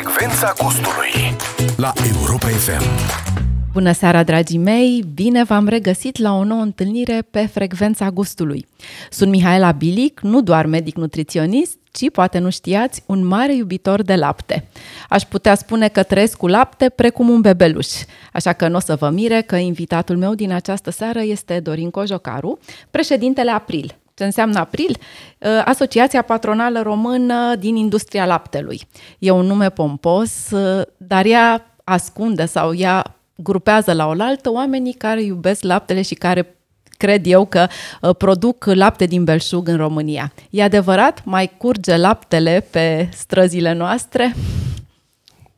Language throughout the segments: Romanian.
Frecvența gustului La Europa FM Bună seara, dragii mei! Bine v-am regăsit la o nouă întâlnire pe Frecvența Gustului. Sunt Mihaela Bilic, nu doar medic nutriționist, ci, poate nu știați, un mare iubitor de lapte. Aș putea spune că trăiesc cu lapte precum un bebeluș, așa că nu o să vă mire că invitatul meu din această seară este Dorin Cojocaru, președintele April, ce înseamnă april, uh, Asociația Patronală Română din Industria Laptelui. E un nume pompos, uh, dar ea ascunde sau ea grupează la oaltă oamenii care iubesc laptele și care cred eu că uh, produc lapte din belșug în România. E adevărat? Mai curge laptele pe străzile noastre?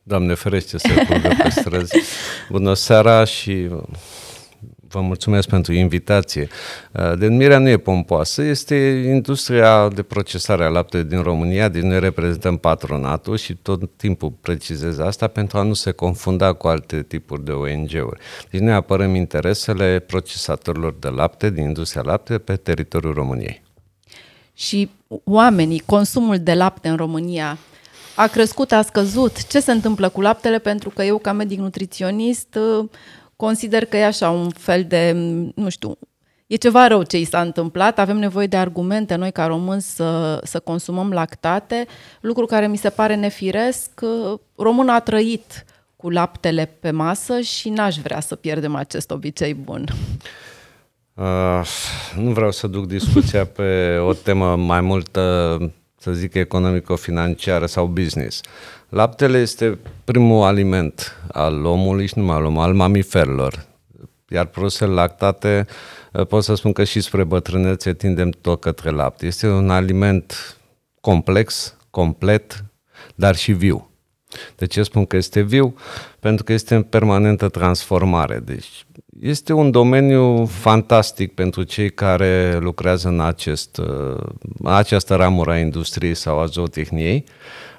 Doamne ferește să curgă pe străzi. Bună seara și vă mulțumesc pentru invitație. Uh, Denumirea nu e pompoasă, este industria de procesare a laptelui din România, din noi reprezentăm patronatul și tot timpul precizez asta pentru a nu se confunda cu alte tipuri de ONG-uri. Deci noi apărăm interesele procesatorilor de lapte, din industria lapte, pe teritoriul României. Și oamenii, consumul de lapte în România, a crescut, a scăzut? Ce se întâmplă cu laptele? Pentru că eu, ca medic nutriționist, uh, consider că e așa un fel de, nu știu, e ceva rău ce i s-a întâmplat, avem nevoie de argumente noi ca români să, să consumăm lactate, lucru care mi se pare nefiresc. Român a trăit cu laptele pe masă și n-aș vrea să pierdem acest obicei bun. Uh, nu vreau să duc discuția pe o temă mai mult uh, să zic, economico-financiară sau business. Laptele este primul aliment al omului și numai al omului, al mamiferilor. Iar produsele lactate, eh, pot să spun că și spre bătrânețe tindem tot către lapte. Este un aliment complex, complet, dar și viu. De ce spun că este viu? Pentru că este în permanentă transformare. Deci este un domeniu fantastic pentru cei care lucrează în acest, uh, această ramură a industriei sau a zootehniei.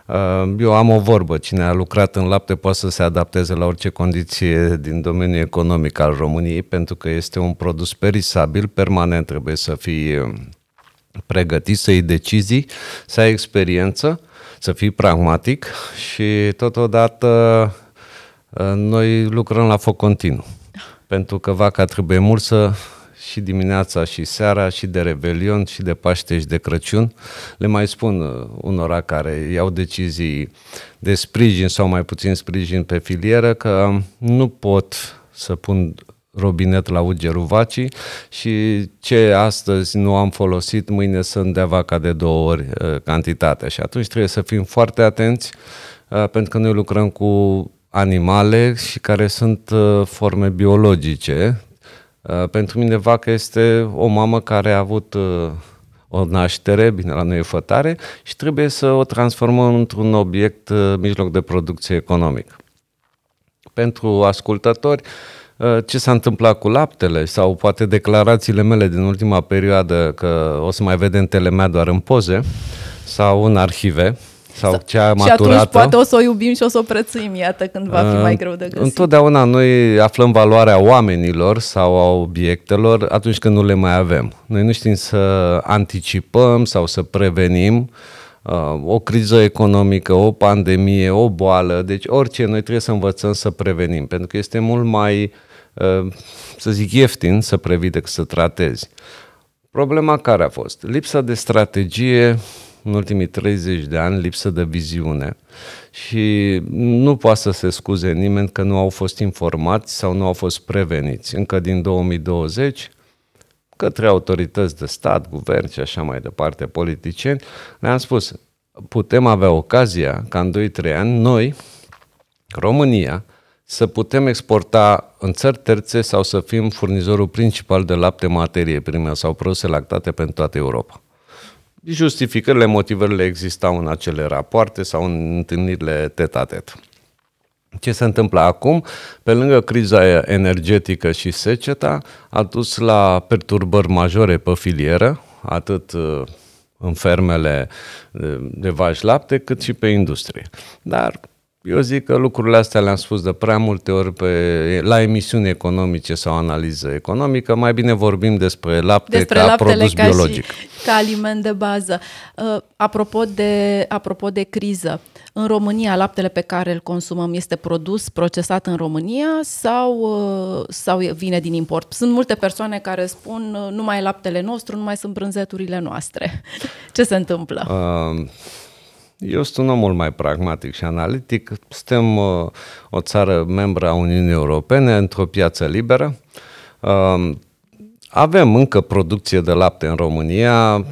Uh, eu am o vorbă, cine a lucrat în lapte poate să se adapteze la orice condiție din domeniul economic al României, pentru că este un produs perisabil, permanent trebuie să fii uh, pregătit, să iei decizii, să ai experiență, să fii pragmatic și totodată noi lucrăm la foc continuu pentru că vaca trebuie mulsă și dimineața și seara și de Revelion și de Paște și de Crăciun. Le mai spun uh, unora care iau decizii de sprijin sau mai puțin sprijin pe filieră că nu pot să pun robinet la ugerul vacii și ce astăzi nu am folosit, mâine sunt de vaca de două ori uh, cantitatea și atunci trebuie să fim foarte atenți uh, pentru că noi lucrăm cu animale și care sunt uh, forme biologice. Uh, pentru mine vaca este o mamă care a avut uh, o naștere, bine, la noi e fătare, și trebuie să o transformăm într-un obiect mijloc de producție economic. Pentru ascultători, ce s-a întâmplat cu laptele sau poate declarațiile mele din ultima perioadă că o să mai vedem telemea doar în poze sau în arhive, sau cea maturată. Și atunci poate o să o iubim și o să o prețuim, iată, când va fi uh, mai greu de găsit. Întotdeauna noi aflăm valoarea oamenilor sau a obiectelor atunci când nu le mai avem. Noi nu știm să anticipăm sau să prevenim uh, o criză economică, o pandemie, o boală, deci orice noi trebuie să învățăm să prevenim, pentru că este mult mai, uh, să zic, ieftin să previi decât să tratezi. Problema care a fost? Lipsa de strategie în ultimii 30 de ani lipsă de viziune și nu poate să se scuze nimeni că nu au fost informați sau nu au fost preveniți. Încă din 2020 către autorități de stat, guvern și așa mai departe, politicieni, le-am spus, putem avea ocazia ca în 2-3 ani noi, România, să putem exporta în țări terțe sau să fim furnizorul principal de lapte, materie primă sau produse lactate pentru toată Europa justificările, motivările existau în acele rapoarte sau în întâlnirile tet-a-tet. Ce se întâmplă acum, pe lângă criza energetică și seceta, a dus la perturbări majore pe filieră, atât uh, în fermele uh, de vaci lapte, cât și pe industrie. Dar eu zic că lucrurile astea le-am spus de prea multe ori pe, la emisiuni economice sau analiză economică. Mai bine vorbim despre lapte despre ca produs ca biologic. Și, ca aliment de bază. Uh, apropo, de, apropo de criză, în România laptele pe care îl consumăm este produs, procesat în România sau, uh, sau vine din import? Sunt multe persoane care spun uh, nu mai e laptele nostru, nu mai sunt brânzeturile noastre. Ce se întâmplă? Uh, eu sunt un om mult mai pragmatic și analitic. Suntem uh, o țară membră a Uniunii Europene, într-o piață liberă. Um, avem încă producție de lapte în România,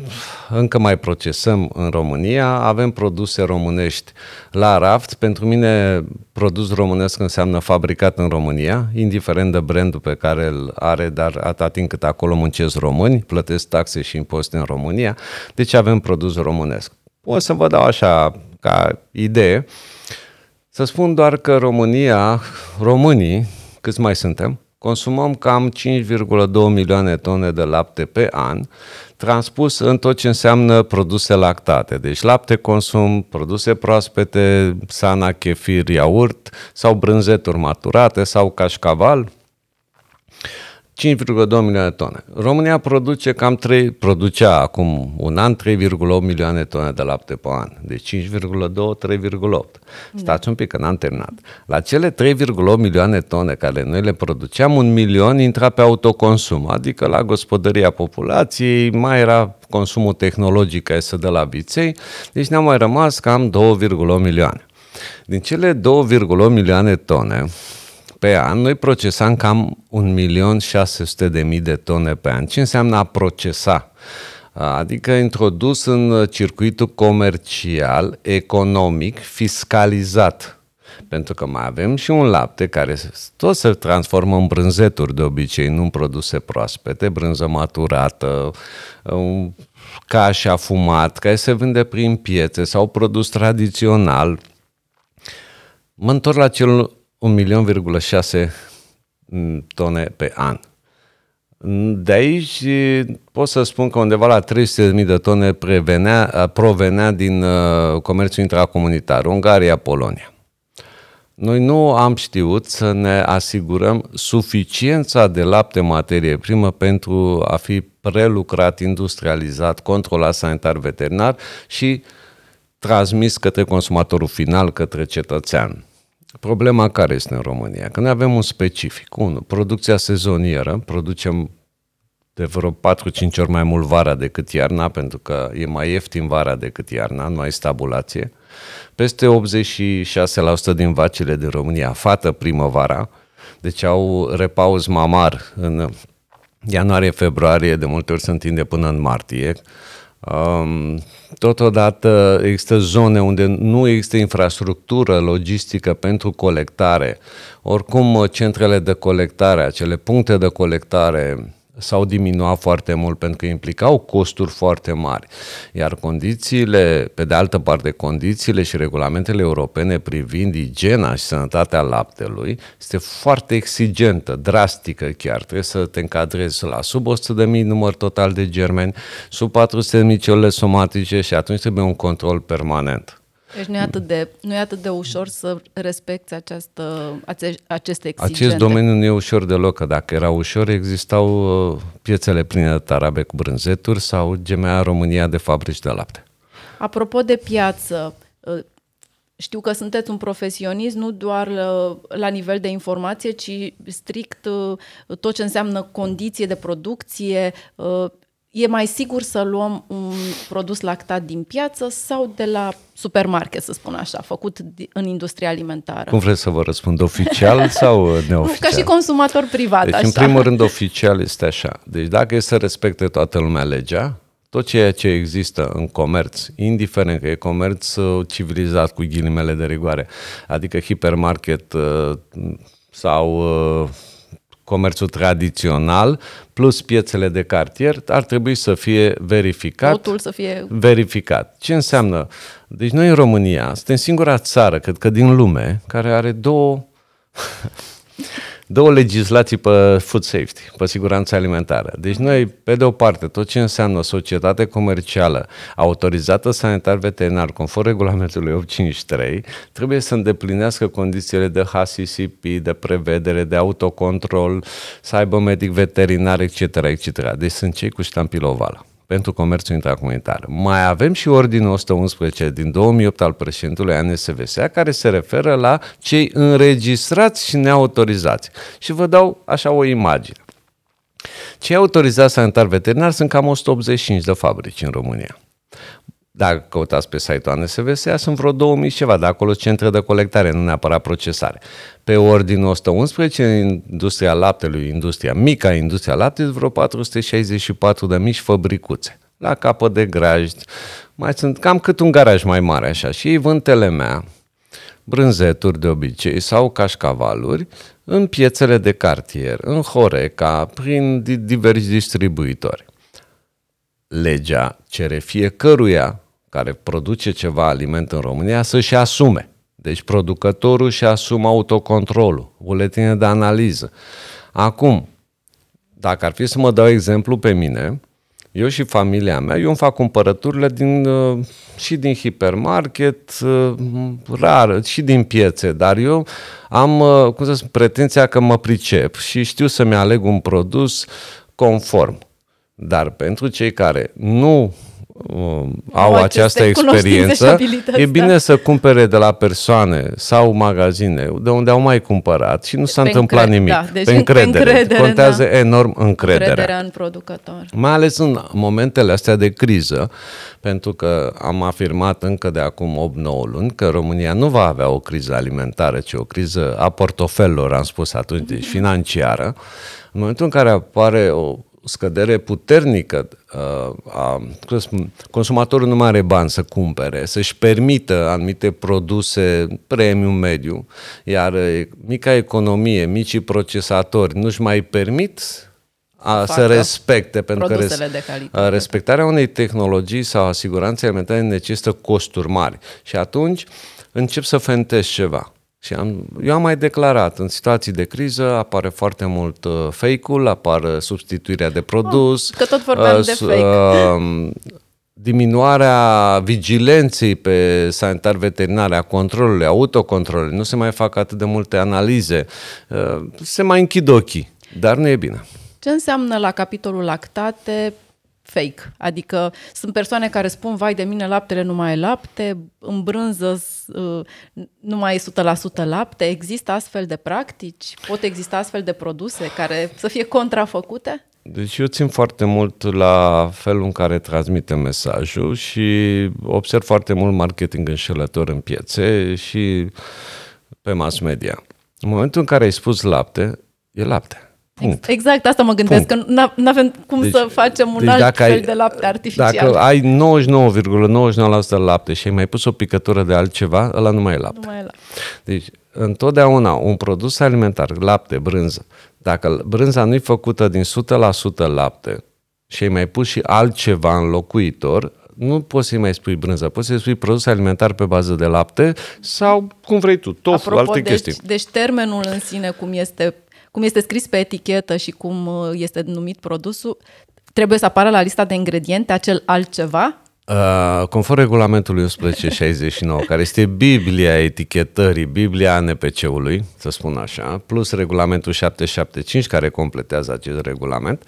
încă mai procesăm în România, avem produse românești la raft. Pentru mine, produs românesc înseamnă fabricat în România, indiferent de brandul pe care îl are, dar atât timp cât acolo muncesc români, plătesc taxe și impozite în România, deci avem produs românesc. O să vă dau așa ca idee, să spun doar că România, românii, câți mai suntem, consumăm cam 5,2 milioane tone de lapte pe an, transpus în tot ce înseamnă produse lactate. Deci lapte consum, produse proaspete, sana, chefir, iaurt sau brânzeturi maturate sau cașcaval, 5,2 milioane de tone. România produce cam 3, producea acum un an 3,8 milioane de tone de lapte pe an. Deci 5,2, 3,8. Da. Stați un pic că n-am terminat. La cele 3,8 milioane de tone care noi le produceam, un milion intra pe autoconsum, adică la gospodăria populației mai era consumul tehnologic care se dă la viței, deci ne-a mai rămas cam 2,8 milioane. Din cele 2,8 milioane de tone, pe an, noi procesam cam 1.600.000 de tone pe an. Ce înseamnă a procesa? Adică introdus în circuitul comercial, economic, fiscalizat. Pentru că mai avem și un lapte care tot se transformă în brânzeturi de obicei, nu în produse proaspete, brânză maturată, caș afumat, care se vinde prin piețe sau produs tradițional. Mă întorc la cel 1.6 tone pe an. De aici pot să spun că undeva la 300.000 de tone prevenea, provenea din uh, comerțul intracomunitar, Ungaria, Polonia. Noi nu am știut să ne asigurăm suficiența de lapte materie primă pentru a fi prelucrat, industrializat, controlat sanitar veterinar și transmis către consumatorul final, către cetățean. Problema care este în România? Că noi avem un specific. Unu, producția sezonieră, producem de vreo 4-5 ori mai mult vara decât iarna, pentru că e mai ieftin vara decât iarna, nu ai stabulație. Peste 86% din vacile din România fată primăvara, deci au repaus mamar în ianuarie-februarie, de multe ori se întinde până în martie. Um, totodată există zone unde nu există infrastructură logistică pentru colectare. Oricum, centrele de colectare, acele puncte de colectare s-au diminuat foarte mult pentru că implicau costuri foarte mari. Iar condițiile, pe de altă parte, condițiile și regulamentele europene privind igiena și sănătatea laptelui este foarte exigentă, drastică chiar. Trebuie să te încadrezi la sub 100.000 număr total de germeni, sub 400.000 celule somatice și atunci trebuie un control permanent. Deci nu e atât de, nu e atât de ușor să respecti această, ace, aceste exigențe. Acest domeniu nu e ușor deloc, că dacă era ușor, existau uh, piețele pline de tarabe cu brânzeturi sau GMA România de fabrici de lapte. Apropo de piață, uh, știu că sunteți un profesionist nu doar la, uh, la nivel de informație, ci strict tot ce înseamnă condiție de producție, e mai sigur să luăm un produs lactat din piață sau de la supermarket, să spun așa, făcut în industria alimentară. Cum vreți să vă răspund, oficial sau neoficial? Nu, ca și consumator privat, deci, așa. în primul rând, oficial este așa. Deci dacă e să respecte toată lumea legea, tot ceea ce există în comerț, indiferent că e comerț uh, civilizat cu ghilimele de rigoare, adică hipermarket uh, sau uh, comerțul tradițional plus piețele de cartier ar trebui să fie verificat. Totul să fie verificat. Ce înseamnă? Deci noi în România suntem singura țară, cred că din lume, care are două două legislații pe food safety, pe siguranța alimentară. Deci noi, pe de o parte, tot ce înseamnă societate comercială autorizată sanitar veterinar conform regulamentului 853, trebuie să îndeplinească condițiile de HACCP, de prevedere, de autocontrol, să aibă medic veterinar, etc. etc. Deci sunt cei cu ștampilă ovală pentru comerțul intracomunitar. Mai avem și Ordinul 111 din 2008 al președintelui ANSVSA care se referă la cei înregistrați și neautorizați. Și vă dau așa o imagine. Cei autorizați sanitar veterinar sunt cam 185 de fabrici în România. Dacă căutați pe site-ul ANSVS, sunt vreo 2000 și ceva, dar acolo centre de colectare, nu neapărat procesare. Pe ordinul 111, industria laptelui, industria mica, industria laptelui, vreo 464 de mici fabricuțe la capăt de grajd, mai sunt cam cât un garaj mai mare așa și ei vând telemea, brânzeturi de obicei sau cașcavaluri în piețele de cartier, în Horeca, prin diversi distribuitori. Legea cere fiecăruia care produce ceva aliment în România să-și asume. Deci producătorul și asumă autocontrolul, buletine de analiză. Acum, dacă ar fi să mă dau exemplu pe mine, eu și familia mea, eu îmi fac cumpărăturile din, uh, și din hipermarket, uh, rar, și din piețe, dar eu am, uh, cum să spun, pretenția că mă pricep și știu să-mi aleg un produs conform. Dar pentru cei care nu au această experiență, e bine da. să cumpere de la persoane sau magazine, de unde au mai cumpărat și nu s-a pe întâmplat încred, nimic. Da, deci pe încredere. Pe încredere Contează da. enorm încrederea. Încrederea în producător. Mai ales în momentele astea de criză, pentru că am afirmat încă de acum 8-9 luni că România nu va avea o criză alimentară, ci o criză a portofelor, am spus atunci, deci financiară. În momentul în care apare o scădere puternică uh, a, a consumatorul nu mai are bani să cumpere, să-și permită anumite produse premium mediu, iar uh, mica economie, micii procesatori nu-și mai permit a, să respecte, pentru că res, uh, respectarea unei tehnologii sau a siguranței alimentare necesită costuri mari. Și atunci încep să fentezi ceva. Și am, eu am mai declarat, în situații de criză apare foarte mult uh, fake-ul, apare substituirea de produs. Oh, că tot vorbeam uh, de fake. Uh, diminuarea vigilenței pe sanitar veterinare, a controlului, autocontrolului, nu se mai fac atât de multe analize, uh, se mai închid ochii, dar nu e bine. Ce înseamnă la capitolul lactate fake. Adică sunt persoane care spun, vai de mine, laptele nu mai e lapte, în brânză uh, nu mai e 100% lapte. Există astfel de practici? Pot exista astfel de produse care să fie contrafăcute? Deci eu țin foarte mult la felul în care transmite mesajul și observ foarte mult marketing înșelător în piețe și pe mass media. În momentul în care ai spus lapte, e lapte. Punct. Exact, asta mă gândesc, Punct. că nu avem cum deci, să facem un deci alt dacă fel ai, de lapte artificial. Dacă ai 99,99% lapte și ai mai pus o picătură de altceva, ăla nu mai e lapte. Nu mai e lapte. Deci, întotdeauna, un produs alimentar, lapte, brânză, dacă brânza nu e făcută din 100% lapte și ai mai pus și altceva înlocuitor, nu poți să-i mai spui brânză, poți să-i spui produs alimentar pe bază de lapte sau cum vrei tu, tofu, Apropo, alte deci, chestii. Deci termenul în sine cum este cum este scris pe etichetă și cum uh, este numit produsul, trebuie să apară la lista de ingrediente acel altceva? Uh, conform regulamentului 1169, care este Biblia etichetării, Biblia NPC-ului, să spun așa, plus regulamentul 775, care completează acest regulament,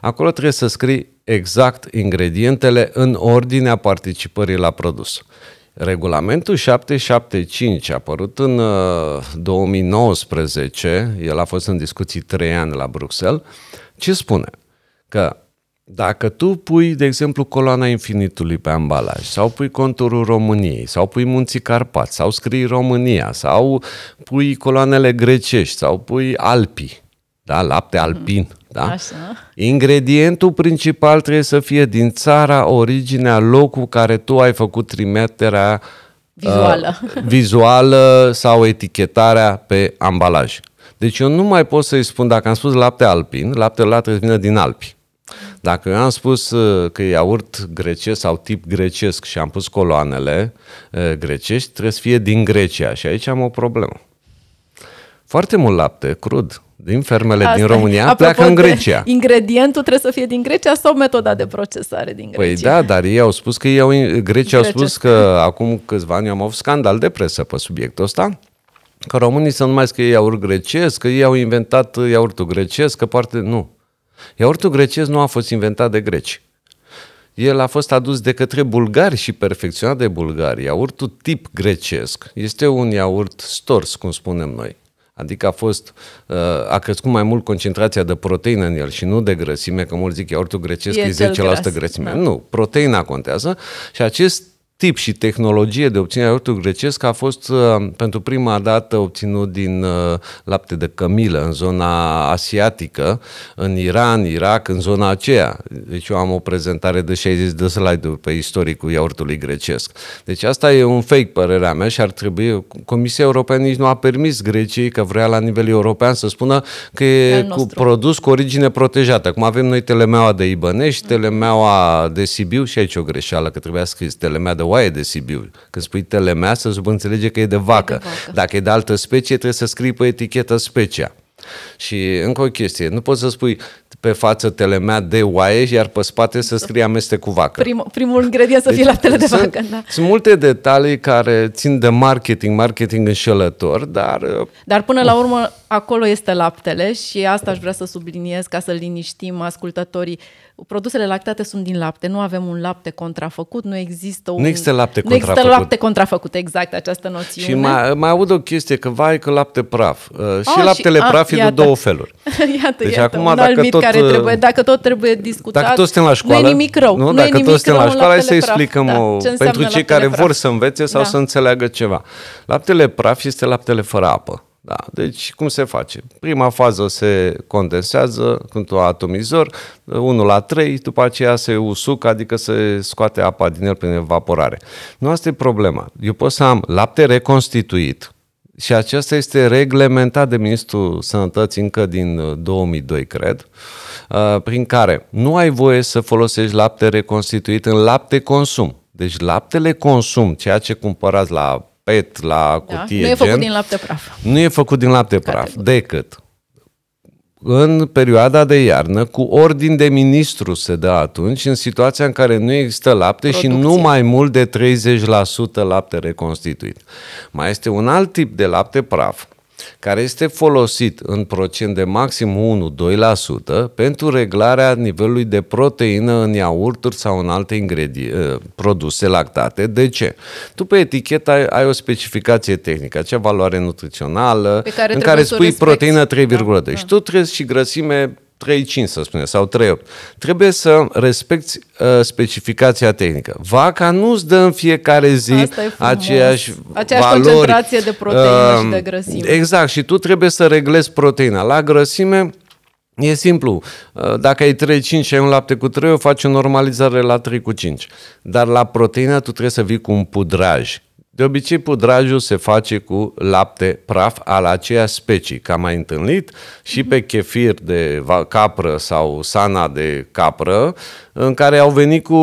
acolo trebuie să scrii exact ingredientele în ordinea participării la produs. Regulamentul 775 a apărut în 2019, uh, el a fost în discuții trei ani la Bruxelles, ce spune? Că dacă tu pui, de exemplu, coloana infinitului pe ambalaj, sau pui conturul României, sau pui Munții Carpați, sau scrii România, sau pui coloanele grecești, sau pui Alpii, da, lapte alpin, mm. Da? Așa. Ingredientul principal trebuie să fie din țara, originea, locul care tu ai făcut trimiterea uh, vizuală, uh, vizuală sau etichetarea pe ambalaj. Deci eu nu mai pot să-i spun, dacă am spus lapte alpin, laptele ăla trebuie să vină din Alpi. Dacă eu am spus uh, că e iaurt grecesc sau tip grecesc și am pus coloanele uh, grecești, trebuie să fie din Grecia și aici am o problemă. Foarte mult lapte crud, din fermele Asta din România e. pleacă în Grecia. Ingredientul trebuie să fie din Grecia sau metoda de procesare din păi Grecia? Păi da, dar ei au spus că ei au, Grecia, Grecia au spus că acum câțiva ani am avut scandal de presă pe subiectul ăsta că românii să nu mai că iaurt grecesc, că ei au inventat iaurtul grecesc, că poate nu. Iaurtul grecesc nu a fost inventat de greci. El a fost adus de către bulgari și perfecționat de bulgari. Iaurtul tip grecesc este un iaurt stors, cum spunem noi. Adică a fost, uh, a crescut mai mult concentrația de proteină în el și nu de grăsime, că mulți zic iaurtul grecesc e, e 10% gras. grăsime. Da. Nu, proteina contează și acest tip și tehnologie de obținere a iaurtului grecesc a fost uh, pentru prima dată obținut din uh, lapte de cămilă în zona asiatică, în Iran, Irak, în zona aceea. Deci eu am o prezentare de 60 de slide-uri pe istoricul iaurtului grecesc. Deci asta e un fake, părerea mea, și ar trebui... Comisia Europeană nici nu a permis Greciei, că vrea la nivel european să spună că e cu produs cu origine protejată. Cum avem noi telemeaua de Ibănești, mhm. telemeaua de Sibiu și aici o greșeală, că trebuia scris telemea de oaie de Sibiu. Când spui telemeasă, înțelege că e de vacă. E de vacă. Dacă e de altă specie, trebuie să scrii pe etichetă specia. Și încă o chestie, nu poți să spui pe față telemea de oaie, iar pe spate să scrie amestec cu vacă. Prim, primul ingredient să deci, fie laptele de sunt, da. Sunt multe detalii care țin de marketing, marketing înșelător, dar... Uh, dar până la uh. urmă, acolo este laptele și asta aș vrea să subliniez ca să liniștim ascultătorii produsele lactate sunt din lapte, nu avem un lapte contrafăcut, nu există un... Nu există lapte nu contrafăcut. Nu există lapte contrafăcut, exact, această noțiune. Și mai, mai aud o chestie, că vai că lapte praf. Uh, a, și ah, laptele și, praf a, e iată. de două feluri. Iată, deci iată, acum, un dacă alt tot, care uh, trebuie, dacă tot trebuie discutat, dacă tot la școală, nu e nimic rău. Nu, nu dacă tot suntem la școală, hai să explicăm da, o, uh, pentru cei care praf. vor să învețe sau da. să înțeleagă ceva. Laptele praf este laptele fără apă. Da, deci cum se face? Prima fază se condensează cu un atomizor, 1 la 3, după aceea se usucă, adică se scoate apa din el prin evaporare. Nu asta e problema. Eu pot să am lapte reconstituit, și acesta este reglementat de Ministrul Sănătății încă din 2002, uh, cred, uh, prin care nu ai voie să folosești lapte reconstituit în lapte consum. Deci laptele consum, ceea ce cumpărați la pet la cutie. Da, nu e făcut gen, din lapte praf. Nu e făcut din lapte Categoric. praf, decât în perioada de iarnă, cu ordin de ministru se dă atunci, în situația în care nu există lapte Producție. și nu mai mult de 30% lapte reconstituit. Mai este un alt tip de lapte praf, care este folosit în procent de maxim 1-2% pentru reglarea nivelului de proteină în iaurturi sau în alte ingrediente eh, produse lactate. De ce? Tu pe etichetă ai, ai o specificație tehnică, acea valoare nutrițională, pe care în care spui respecti. proteină 3,2 da, da. și da. tu trebuie și grăsime 3.5 să spunem, sau 3.8. Trebuie să respecti uh, specificația tehnică. Vaca nu-ți dă în fiecare zi aceeași, aceeași valori. concentrație de proteine uh, și de um, grăsime. Exact, și tu trebuie să reglezi proteina. La grăsime, E simplu. Uh, dacă ai 3.5 și ai un lapte cu 3, o faci o normalizare la 3.5. Dar la proteina tu trebuie să vii cu un pudraj de obicei, pudrajul se face cu lapte praf al aceea specii, ca mai întâlnit, și pe chefir de capră sau sana de capră, în care au venit cu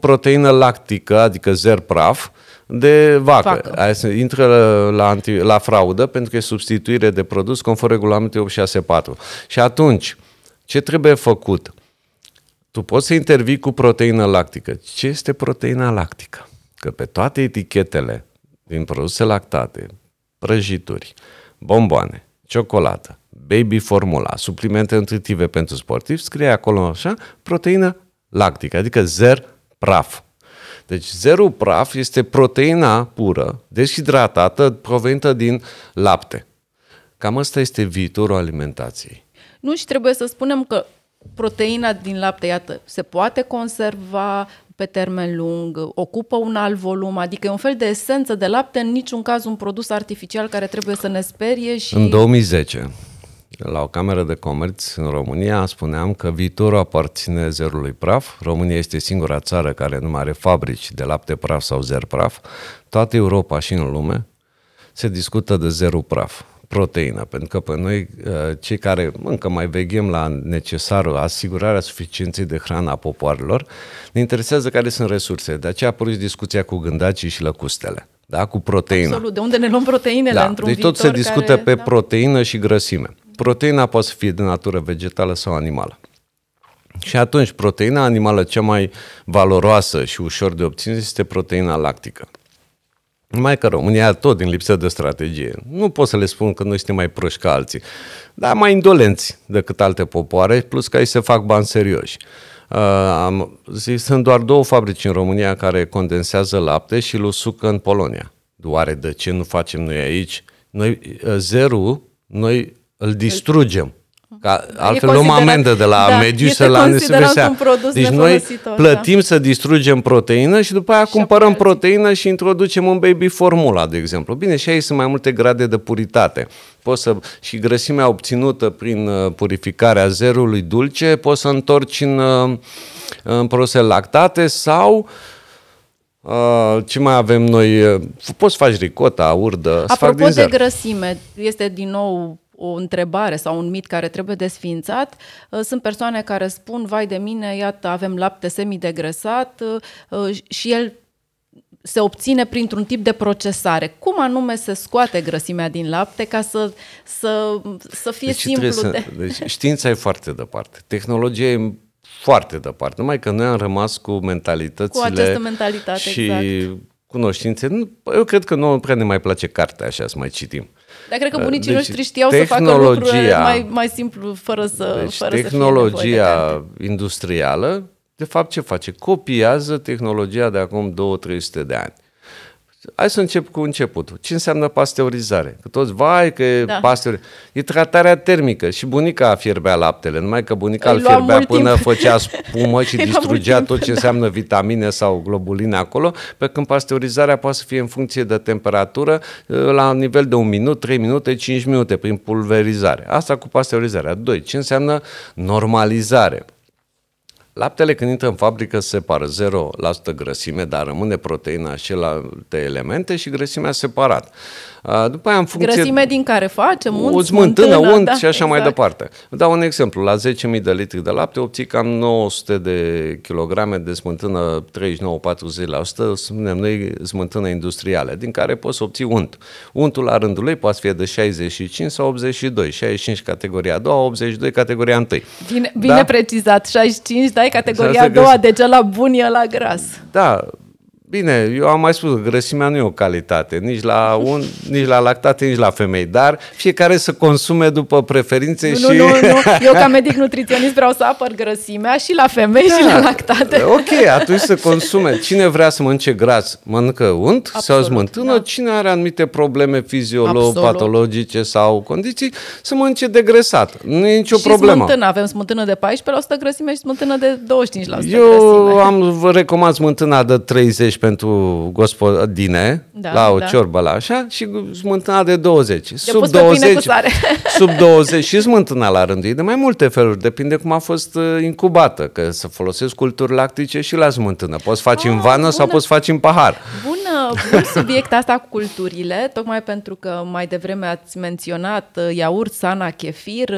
proteină lactică, adică zer praf, de vacă. vacă. Intră la, anti, la fraudă pentru că e substituire de produs conform regulamentului 864. Și atunci, ce trebuie făcut? Tu poți să intervii cu proteină lactică. Ce este proteina lactică? Că pe toate etichetele din produse lactate, prăjituri, bomboane, ciocolată, baby formula, suplimente nutritive pentru sportivi, scrie acolo așa, proteină lactică, adică zer praf. Deci zerul praf este proteina pură, deshidratată, provenită din lapte. Cam asta este viitorul alimentației. Nu și trebuie să spunem că proteina din lapte, iată, se poate conserva, pe termen lung, ocupă un alt volum, adică e un fel de esență de lapte, în niciun caz un produs artificial care trebuie să ne sperie și... În 2010, la o cameră de comerț în România, spuneam că viitorul aparține zerului praf. România este singura țară care nu are fabrici de lapte praf sau zer praf. Toată Europa și în lume se discută de zerul praf proteină, pentru că pe noi, uh, cei care încă mai veghem la necesarul asigurarea suficienței de hrană a popoarelor, ne interesează care sunt resursele. De aceea a apărut discuția cu gândacii și lăcustele, da? cu proteină. Absolut, de unde ne luăm proteinele da. într-un Deci tot se discută care... pe da. proteină și grăsime. Proteina poate să fie de natură vegetală sau animală. Și atunci, proteina animală cea mai valoroasă și ușor de obținut este proteina lactică. Numai că România tot din lipsă de strategie. Nu pot să le spun că noi suntem mai proști ca alții, dar mai indolenți decât alte popoare, plus că aici se fac bani serioși. Uh, am zis, sunt doar două fabrici în România care condensează lapte și îl usucă în Polonia. Doare de ce nu facem noi aici? Noi, uh, zero, noi îl distrugem. Ca altfel luăm amendă de la da, mediu și la NSBSA. Deci noi da. plătim da. să distrugem proteină și după aia și cumpărăm apoi... proteină și introducem în baby formula, de exemplu. Bine, și aici sunt mai multe grade de puritate. Poți să, și grăsimea obținută prin uh, purificarea zerului dulce poți să întorci în, uh, în produse lactate sau uh, ce mai avem noi? Poți să faci ricota, urdă, Apropo de grăsime, este din nou o întrebare sau un mit care trebuie desfințat. Uh, sunt persoane care spun, vai de mine, iată, avem lapte semidegresat uh, uh, și el se obține printr-un tip de procesare. Cum anume se scoate grăsimea din lapte ca să, să, să fie deci simplu? Să, de... deci știința e foarte departe, tehnologia e foarte departe, numai că noi am rămas cu mentalitățile cu această mentalitate, și exact cunoștințe. eu cred că nu prea ne mai place cartea așa să mai citim. Dar cred că uh, bunicii deci, noștri știau să facă lucrurile mai, mai simplu, fără să deci, fără tehnologia să fie de industrială, de fapt ce face? Copiază tehnologia de acum 2-300 de ani. Hai să încep cu începutul. Ce înseamnă pasteurizare? Că toți, vai, că e da. pasteur... E tratarea termică. Și bunica fierbea laptele, numai că bunica îl, fierbea până timp. făcea spumă și distrugea tot ce da. înseamnă vitamine sau globuline acolo, pe când pasteurizarea poate să fie în funcție de temperatură ă, la nivel de un minut, 3 minute, 5 minute, prin pulverizare. Asta cu pasteurizarea. Doi, Ce înseamnă normalizare? Laptele când intră în fabrică se separă 0% grăsime, dar rămâne proteina și alte elemente și grăsimea separat. După aia în funcție... Grăsime din care facem, unt, uți smântână, mântână unt da, și așa exact. mai departe. Vă dau un exemplu. La 10.000 de litri de lapte obții cam 900 de kilograme de smântână 39-40%, zile. spunem noi smântână industriale, din care poți obții unt. Untul la rândul lui poate fi de 65 sau 82, 65 categoria a doua, 82 categoria 1. Bine, bine da? precizat, 65 dai categoria a doua, deci la bun e la gras. Da, Bine, eu am mai spus, grăsimea nu e o calitate, nici la, un, nici la lactate, nici la femei, dar fiecare să consume după preferințe nu, și... Nu, nu, nu, eu ca medic nutriționist vreau să apăr grăsimea și la femei da. și la lactate. Ok, atunci să consume. Cine vrea să mănânce gras, mănâncă unt Absolut, sau smântână, da. cine are anumite probleme fiziolo patologice sau condiții, să mănânce degresat. Nu e nicio și problemă. smântână, avem smântână de 14% grăsime și smântână de 25% Eu grăsime. am, vă recomand smântâna de 30 40 pentru gospodine, da, la o da. ciorbă, la așa, și smântâna de 20. De sub 20, sub 20 și smântâna la rândul ei, de mai multe feluri, depinde cum a fost uh, incubată, că să folosesc culturi lactice și la smântână. Poți face în ah, vană bună. sau poți face în pahar. Bună, uh, bun subiect asta cu culturile, tocmai pentru că mai devreme ați menționat uh, iaurt, sana, chefir,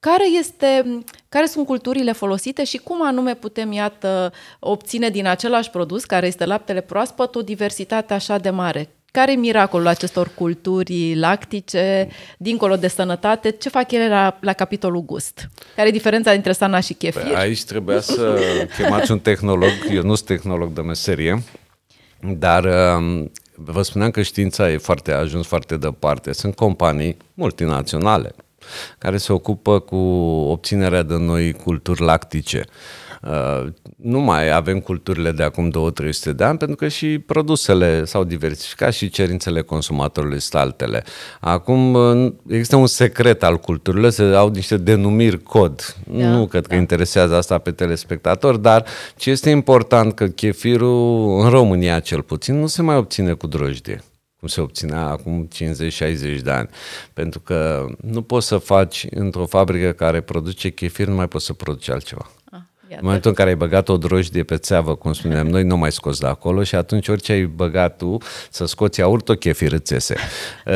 care, este, care sunt culturile folosite și cum anume putem, iată, obține din același produs, care este laptele proaspăt, o diversitate așa de mare? Care e miracolul acestor culturi lactice, dincolo de sănătate? Ce fac ele la, la capitolul gust? Care e diferența dintre sana și chefir? Păi aici trebuia să chemați un tehnolog. Eu nu sunt tehnolog de meserie, dar um, vă spuneam că știința e foarte, a ajuns foarte departe. Sunt companii multinaționale care se ocupă cu obținerea de noi culturi lactice. Uh, nu mai avem culturile de acum 2-300 de ani, pentru că și produsele s-au diversificat și cerințele consumatorului sunt altele. Acum uh, există un secret al culturilor, se au niște denumiri cod. Da, nu cred da. că interesează asta pe telespectator, dar ce este important că chefirul, în România cel puțin, nu se mai obține cu drojdie cum se obținea acum 50-60 de ani. Pentru că nu poți să faci într-o fabrică care produce chefir, nu mai poți să produci altceva. Iată. În momentul în care ai băgat o drojdie pe țeavă, cum spuneam noi, nu mai scoți de acolo și atunci orice ai băgat tu, să scoți iaurt, tot chefir îți iese. Ă,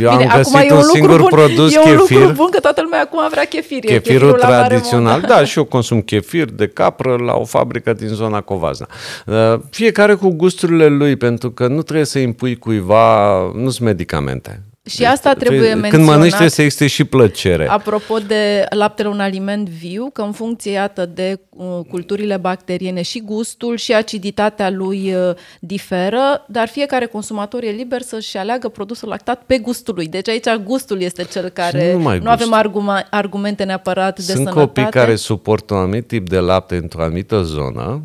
eu am Bine, găsit un, un singur bun, produs e un lucru bun că toată lumea acum vrea chefir. Chefirul, chefirul tradițional, da, și eu consum chefir de capră la o fabrică din zona Covazna. Ă, fiecare cu gusturile lui, pentru că nu trebuie să impui cuiva, nu sunt medicamente. Și deci, asta trebuie trebuie menționat. Când mănânci trebuie să existe și plăcere. Apropo de laptele un aliment viu, că în funcție, iată, de uh, culturile bacteriene și gustul și aciditatea lui uh, diferă, dar fiecare consumator e liber să-și aleagă produsul lactat pe gustul lui. Deci aici gustul este cel care... Nu, nu, nu gust. avem arguma, argumente neapărat de Sunt sănătate. Sunt copii care suportă un anumit tip de lapte într-o anumită zonă,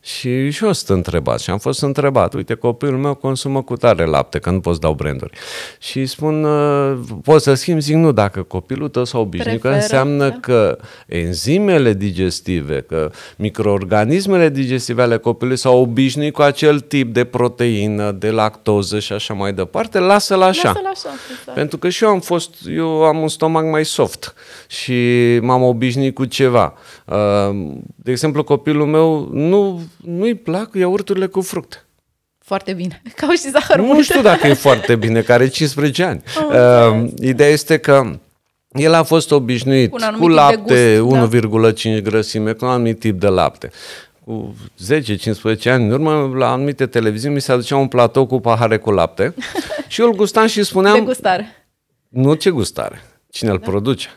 și și eu sunt întrebat și am fost întrebat, uite, copilul meu consumă cu tare lapte, că nu poți dau branduri. Și spun, ă, poți să schimbi Zic, nu, dacă copilul tău s-a obișnuit, că înseamnă da? că enzimele digestive, că microorganismele digestive ale copilului s-au obișnuit cu acel tip de proteină, de lactoză și așa mai departe, lasă-l așa. Lasă-l așa exact. Pentru că și eu am fost, eu am un stomac mai soft și m-am obișnuit cu ceva. Ă, de exemplu, copilul meu nu nu-i plac iaurturile cu fruct. Foarte bine, ca și zahăr. Nu știu dacă e foarte bine, care are 15 ani. Oh, uh, ideea este că el a fost obișnuit cu lapte, 1,5 da. grăsime, cu un anumit tip de lapte cu 10-15 ani în urmă, la anumite televiziuni mi se aducea un platou cu pahare cu lapte și eu îl gustam și spuneam... Degustare. gustare. Nu, ce gustare. Cine da. îl produce?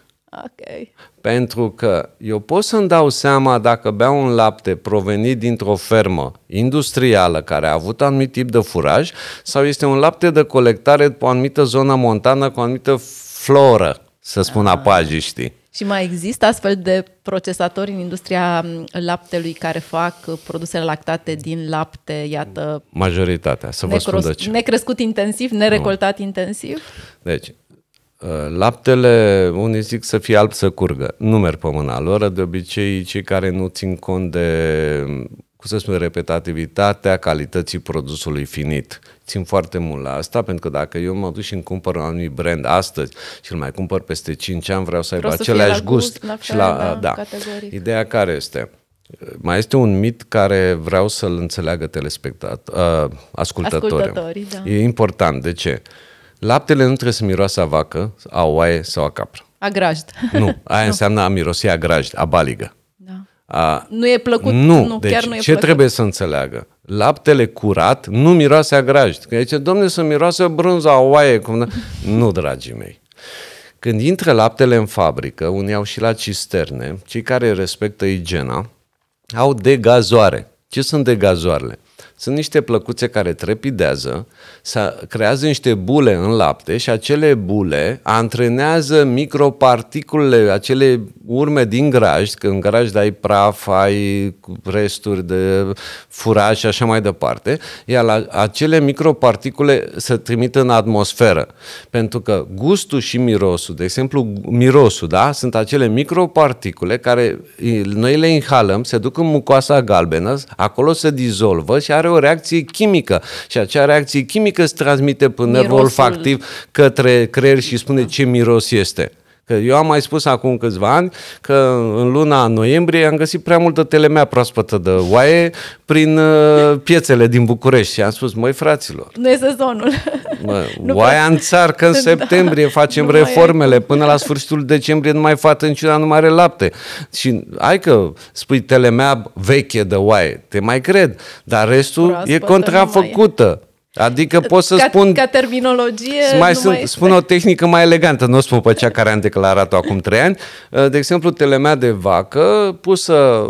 Okay. Pentru că eu pot să-mi dau seama dacă beau un lapte provenit dintr-o fermă industrială care a avut anumit tip de furaj sau este un lapte de colectare pe o anumită zonă montană cu o anumită floră, să spun ah. apagiștii. Și mai există astfel de procesatori în industria mm, laptelui care fac uh, produsele lactate din lapte, iată... Majoritatea, să vă necros- spun de ce. Necrescut intensiv, nerecoltat nu. intensiv? Deci, Uh, laptele, unii zic să fie alb să curgă. Nu merg pe mâna lor. De obicei, cei care nu țin cont de, cum să spun, repetativitatea calității produsului finit. Țin foarte mult la asta, pentru că dacă eu mă duc și îmi cumpăr un anumit brand astăzi și îl mai cumpăr peste 5 ani, vreau să aibă același gust. gust la fel, și la, da, da. Ideea care este? Mai este un mit care vreau să-l înțeleagă telespectat, uh, ascultătorii. ascultătorii da. E important. De ce? Laptele nu trebuie să miroasă a vacă, a oaie sau a capră. A grajd. Nu, aia nu. înseamnă a mirosi a grajd, a baligă. Da. A... Nu e plăcut, nu, nu deci, chiar nu e ce plăcut. trebuie să înțeleagă? Laptele curat nu miroase a grajd. Că zice, domne, să miroase brânza, a oaie. Cum... nu, dragii mei. Când intră laptele în fabrică, unii au și la cisterne, cei care respectă igiena, au degazoare. Ce sunt degazoarele? Sunt niște plăcuțe care trepidează, creează niște bule în lapte și acele bule antrenează microparticulele, acele urme din graj, că în graj dai praf, ai resturi de furaj și așa mai departe, iar la acele microparticule se trimit în atmosferă. Pentru că gustul și mirosul, de exemplu mirosul, da, sunt acele microparticule care noi le inhalăm, se duc în mucoasa galbenă, acolo se dizolvă și are o reacție chimică și acea reacție chimică se transmite până nervul olfactiv către creier și spune ce miros este. Că eu am mai spus acum câțiva ani că în luna noiembrie am găsit prea multă telemea proaspătă de oaie prin uh, piețele din București și am spus, măi fraților. Nu e sezonul. Mă, nu oaia în că în da. septembrie, da, facem reformele, e. până la sfârșitul decembrie nu mai fată niciuna, nu mai are lapte. Și hai că spui telemea veche de oaie, te mai cred, dar restul proaspătă e contrafăcută. Adică pot să ca, spun... Ca terminologie... Mai sunt, mai spun o tehnică mai elegantă, nu spun pe cea care am declarat-o acum trei ani. Uh, de exemplu, telemea de vacă pusă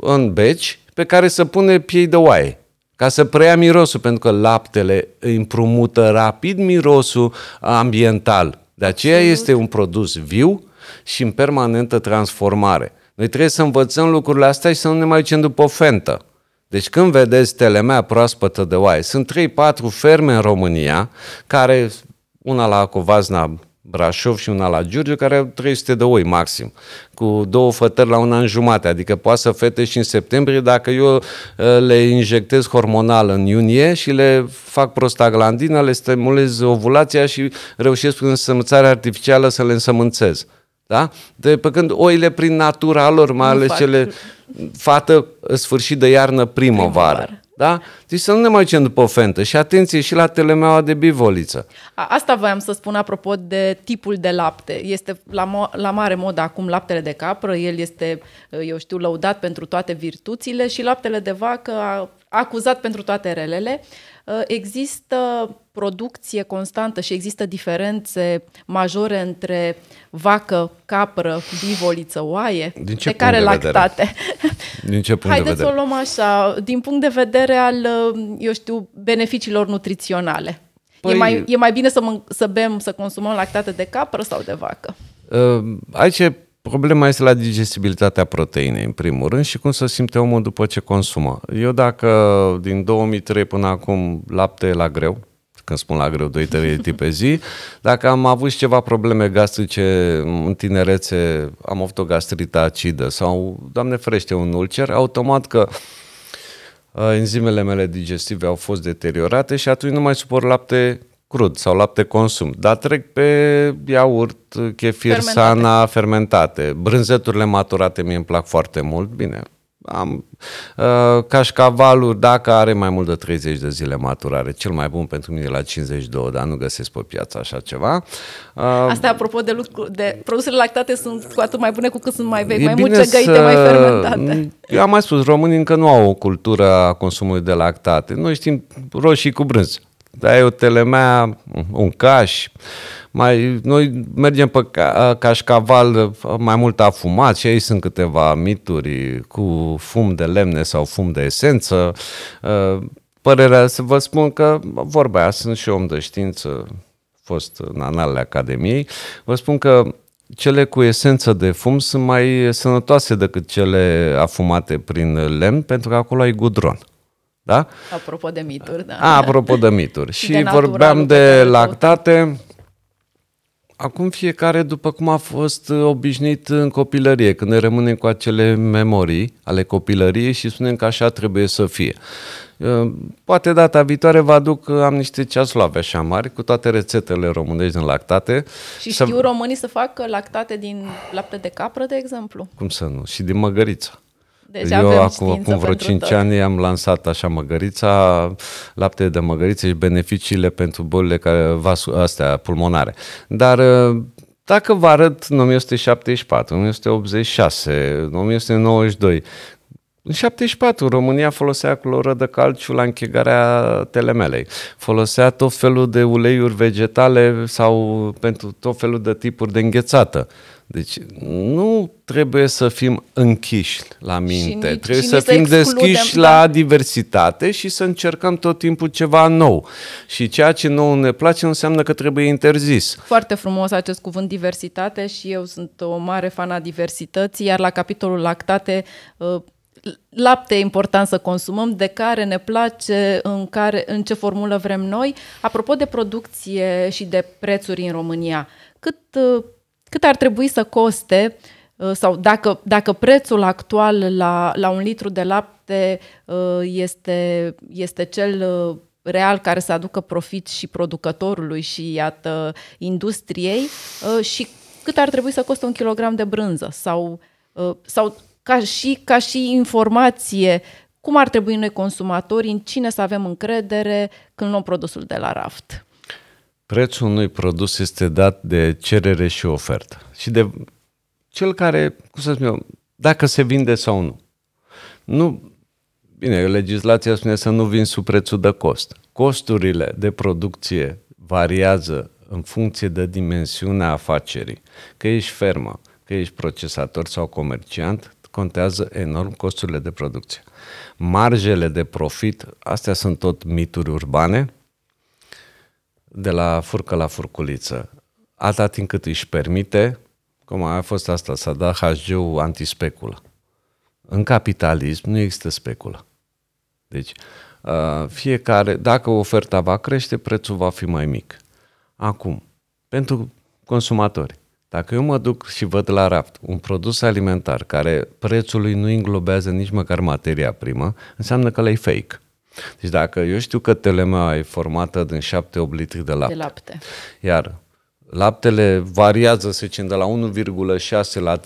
în beci pe care să pune piei de oaie ca să preia mirosul, pentru că laptele împrumută rapid mirosul ambiental. De aceea este un produs viu și în permanentă transformare. Noi trebuie să învățăm lucrurile astea și să nu ne mai ducem după fentă. Deci când vedeți telemea proaspătă de oaie, sunt 3-4 ferme în România, care una la Covazna Brașov și una la Giurgiu, care au 300 de oi maxim, cu două fătări la un an jumate, adică poate să fete și în septembrie dacă eu ă, le injectez hormonal în iunie și le fac prostaglandina, le stimulez ovulația și reușesc prin însămânțare artificială să le însămânțez. Da? De pe când oile prin natura lor, mai nu ales fac. cele fată sfârșit de iarnă primăvară. primăvară. Da? Deci să nu ne mai ducem după fentă și atenție și la telemeaua de bivoliță. Asta voiam să spun apropo de tipul de lapte. Este la, mo- la mare modă acum laptele de capră, el este, eu știu, lăudat pentru toate virtuțile și laptele de vacă a acuzat pentru toate relele. Există producție constantă și există diferențe majore între vacă, capră, bivoliță, oaie, din ce pe care de lactate. Din ce punct Haideți de vedere? o luăm așa, din punct de vedere al, eu știu, beneficiilor nutriționale. Păi... E, mai, e mai bine să, mân- să bem, să consumăm lactate de capră sau de vacă? Ă, aici problema este la digestibilitatea proteinei, în primul rând, și cum să simte omul după ce consumă. Eu dacă din 2003 până acum lapte la greu, că spun la greu 2 trei litri pe zi. Dacă am avut și ceva probleme gastrice în tinerețe, am avut o gastrită acidă sau, Doamne frește un ulcer, automat că uh, enzimele mele digestive au fost deteriorate și atunci nu mai suport lapte crud sau lapte consum, dar trec pe iaurt, chefir, fermentate. sana, fermentate. Brânzeturile maturate mie îmi plac foarte mult, bine, am, uh, cașcavalul, dacă are mai mult de 30 de zile maturare, cel mai bun pentru mine e la 52, dar nu găsesc pe piață așa ceva. Uh, Asta apropo de, lucru, de produsele lactate sunt cu atât mai bune cu cât sunt mai vechi, mai multe să... găite, mai fermentate. Eu mm, am mai spus, românii încă nu au o cultură a consumului de lactate. Noi știm roșii cu brânză. Da e o telemea, un caș, mai, noi mergem pe ca, cașcaval, mai mult a fumat și aici sunt câteva mituri cu fum de lemne sau fum de esență. Uh, părerea să vă spun că vorba aia, sunt și om de știință, fost în analele Academiei, vă spun că cele cu esență de fum sunt mai sănătoase decât cele afumate prin lemn, pentru că acolo ai gudron. Da? Apropo de mituri, da. A, apropo de mituri. și de vorbeam de lactate. Acum fiecare după cum a fost uh, obișnuit în copilărie, când ne rămânem cu acele memorii ale copilăriei și spunem că așa trebuie să fie. Uh, poate data viitoare vă aduc, uh, am niște ceaslave așa mari, cu toate rețetele românești în lactate. Și știu să... românii să facă lactate din lapte de capră, de exemplu? Cum să nu? Și din măgăriță. Deja deci Eu acum, acum vreo 5 tot. ani am lansat așa măgărița, lapte de măgăriță și beneficiile pentru bolile care, vas, astea, pulmonare. Dar uh, dacă vă arăt în 1974, 1986, 1992, în 74, România folosea cloră de calciu la închegarea telemelei. Folosea tot felul de uleiuri vegetale sau pentru tot felul de tipuri de înghețată. Deci nu trebuie să fim închiși la minte, și nici, trebuie și să, fim fim deschiși da. la diversitate și să încercăm tot timpul ceva nou. Și ceea ce nou ne place înseamnă că trebuie interzis. Foarte frumos acest cuvânt diversitate și eu sunt o mare fan a diversității, iar la capitolul lactate ă, lapte e important să consumăm, de care ne place, în, care, în ce formulă vrem noi. Apropo de producție și de prețuri în România, cât, cât ar trebui să coste uh, sau dacă, dacă prețul actual la, la un litru de lapte uh, este, este cel uh, real care să aducă profit și producătorului și, iată, industriei și cât ar trebui să coste un kilogram de brânză sau, sau ca și, ca și informație cum ar trebui noi consumatorii, în cine să avem încredere când luăm produsul de la raft. Prețul unui produs este dat de cerere și ofertă și de cel care, cum să spun eu, dacă se vinde sau nu. Nu, bine, legislația spune să nu vin sub prețul de cost. Costurile de producție variază în funcție de dimensiunea afacerii. Că ești fermă, că ești procesator sau comerciant, contează enorm costurile de producție. Marjele de profit, astea sunt tot mituri urbane, de la furcă la furculiță. Atât timp cât își permite, cum a fost asta, s-a dat hg antispeculă. În capitalism nu există speculă. Deci, uh, fiecare, dacă oferta va crește, prețul va fi mai mic. Acum, pentru consumatori, dacă eu mă duc și văd la raft un produs alimentar care prețul lui nu înglobează nici măcar materia primă, înseamnă că le-ai fake. Deci dacă eu știu că telemea e formată din 7-8 litri de lapte, de lapte, iar laptele variază, să zicem, de la 1,6 la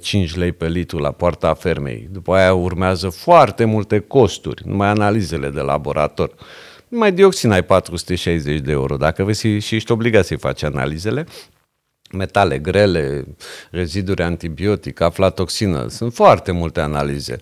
3,5 lei pe litru la poarta fermei. După aia urmează foarte multe costuri, numai analizele de laborator. Numai dioxin ai 460 de euro. Dacă vezi și ești obligat să-i faci analizele, metale grele, reziduri antibiotic, aflatoxină. Sunt foarte multe analize.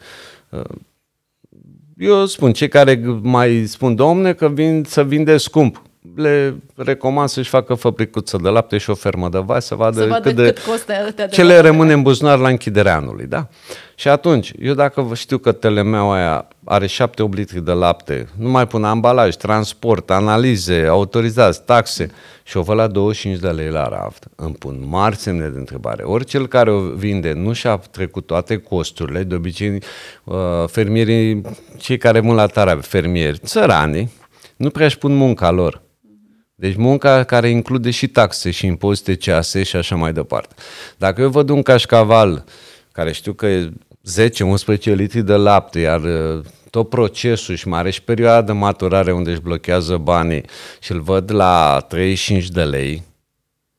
Eu spun, cei care mai spun, domne, că vin, să vinde scump le recomand să-și facă fabricuță de lapte și o fermă de vase, să vadă, să vadă cât, de, cât costă de ce le rămâne în buzunar la închiderea anului. Da? Și atunci, eu dacă știu că telemeaua aia are 7 litri de lapte, nu mai pun ambalaj, transport, analize, autorizați, taxe și o văd la 25 de lei la raft, îmi pun mari semne de întrebare. Oricel care o vinde nu și-a trecut toate costurile, de obicei uh, fermierii, cei care mult la tarabe, fermieri, țăranii, nu prea își pun munca lor. Deci munca care include și taxe și impozite, cease și așa mai departe. Dacă eu văd un cașcaval care știu că e 10-11 litri de lapte, iar uh, tot procesul și mai are și perioada de maturare unde își blochează banii și îl văd la 35 de lei,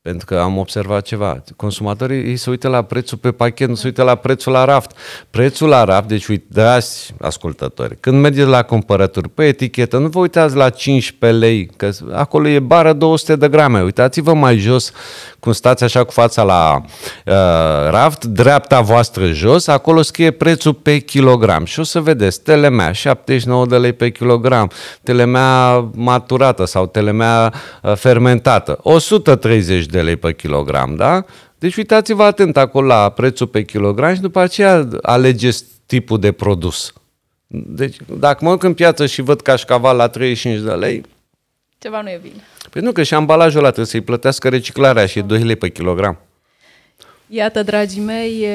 pentru că am observat ceva. Consumatorii ei se uită la prețul pe pachet, nu se uită la prețul la raft. Prețul la raft, deci uitați, ascultători, când mergeți la cumpărături pe etichetă, nu vă uitați la 15 lei, că acolo e bară 200 de grame. Uitați-vă mai jos, cum stați așa cu fața la uh, raft, dreapta voastră jos, acolo scrie prețul pe kilogram. Și o să vedeți, telemea 79 de lei pe kilogram, telemea maturată sau telemea uh, fermentată, 130 de lei pe kilogram, da? Deci uitați-vă atent acolo la prețul pe kilogram și după aceea alegeți tipul de produs. Deci dacă mă duc în piață și văd cașcaval la 35 de lei, ceva nu e bine. Păi nu, că și ambalajul ăla trebuie să-i plătească reciclarea și 2 lei pe kilogram. Iată, dragii mei,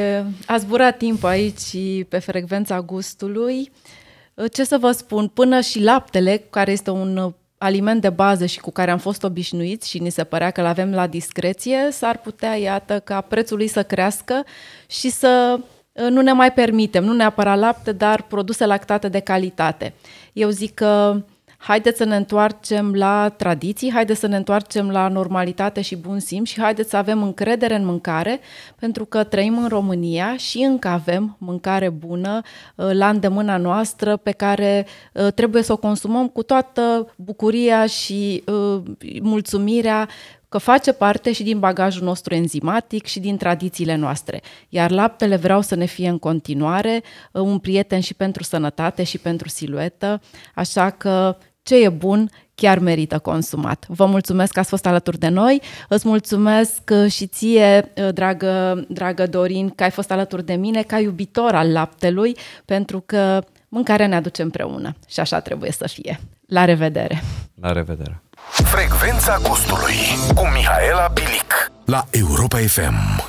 a zburat timp aici pe frecvența gustului. Ce să vă spun, până și laptele, care este un aliment de bază și cu care am fost obișnuiți și ni se părea că îl avem la discreție, s-ar putea, iată, ca prețul lui să crească și să ă, nu ne mai permitem, nu neapărat lapte, dar produse lactate de calitate. Eu zic că haideți să ne întoarcem la tradiții, haideți să ne întoarcem la normalitate și bun simț și haideți să avem încredere în mâncare, pentru că trăim în România și încă avem mâncare bună uh, la îndemâna noastră pe care uh, trebuie să o consumăm cu toată bucuria și uh, mulțumirea că face parte și din bagajul nostru enzimatic și din tradițiile noastre. Iar laptele vreau să ne fie în continuare un prieten și pentru sănătate și pentru siluetă, așa că ce e bun chiar merită consumat. Vă mulțumesc că ați fost alături de noi, îți mulțumesc uh, și ție, uh, dragă, dragă Dorin, că ai fost alături de mine, ca iubitor al laptelui, pentru că mâncarea ne aduce împreună și așa trebuie să fie. La revedere! La revedere! Frecvența gustului cu Mihaela Bilic la Europa FM.